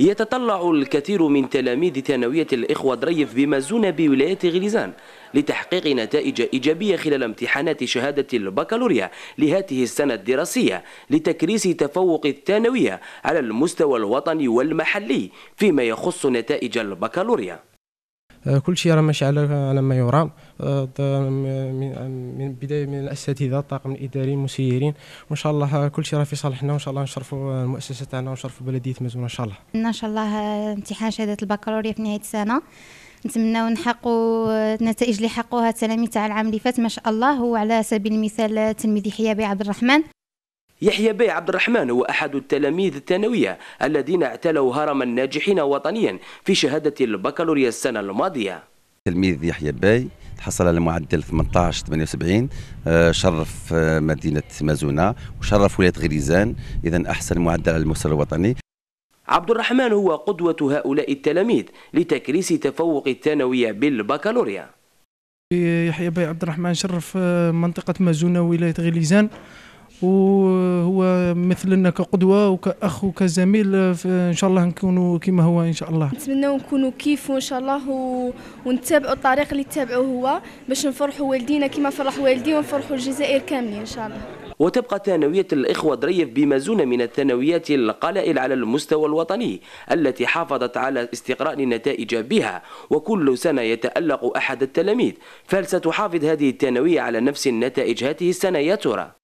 يتطلع الكثير من تلاميذ ثانوية الإخوة دريف بمازون بولاية غليزان لتحقيق نتائج إيجابية خلال امتحانات شهادة البكالوريا لهذه السنة الدراسية لتكريس تفوق الثانوية على المستوى الوطني والمحلي فيما يخص نتائج البكالوريا آه، كل شيء راه ماشي على على ما يرام آه، آه، من بدايه من الاساتذه الطاقم الاداري المسيرين وان شاء الله كل شيء راه في صالحنا وان شاء الله نشرفوا المؤسسه تاعنا ونشرفوا بلديه مازون ان شاء الله ان شاء الله امتحان شهاده البكالوريا في نهايه السنه نتمناو نحقوا النتائج اللي حقوها التلاميذ تاع العام اللي فات ما شاء الله وعلى سبيل المثال تلميذي حيابي عبد الرحمن يحيى بي عبد الرحمن هو أحد التلاميذ الثانوية الذين اعتلوا هرم الناجحين وطنيا في شهادة البكالوريا السنة الماضية تلميذ يحيى باي تحصل على معدل 18 78 آه، شرف آه، مدينة مازونة وشرف ولاية غريزان إذا أحسن معدل على المستوى الوطني عبد الرحمن هو قدوة هؤلاء التلاميذ لتكريس تفوق الثانوية بالبكالوريا يحيى باي عبد الرحمن شرف آه، منطقة مازونة ولاية غليزان وهو مثلنا كقدوه وكاخ وكزميل ان شاء الله نكونوا كما هو ان شاء الله نتمنى نكونوا كيف ان شاء الله و... ونتبعوا الطريق اللي تبعوه هو باش نفرحوا والدينا كما فرح والدي ونفرحوا الجزائر كاملين ان شاء الله وتبقى ثانوية الإخوة دريف بمزونة من الثانويات القلائل على المستوى الوطني التي حافظت على استقراء النتائج بها وكل سنة يتألق أحد التلاميذ فهل ستحافظ هذه الثانوية على نفس النتائج هذه السنة يا ترى؟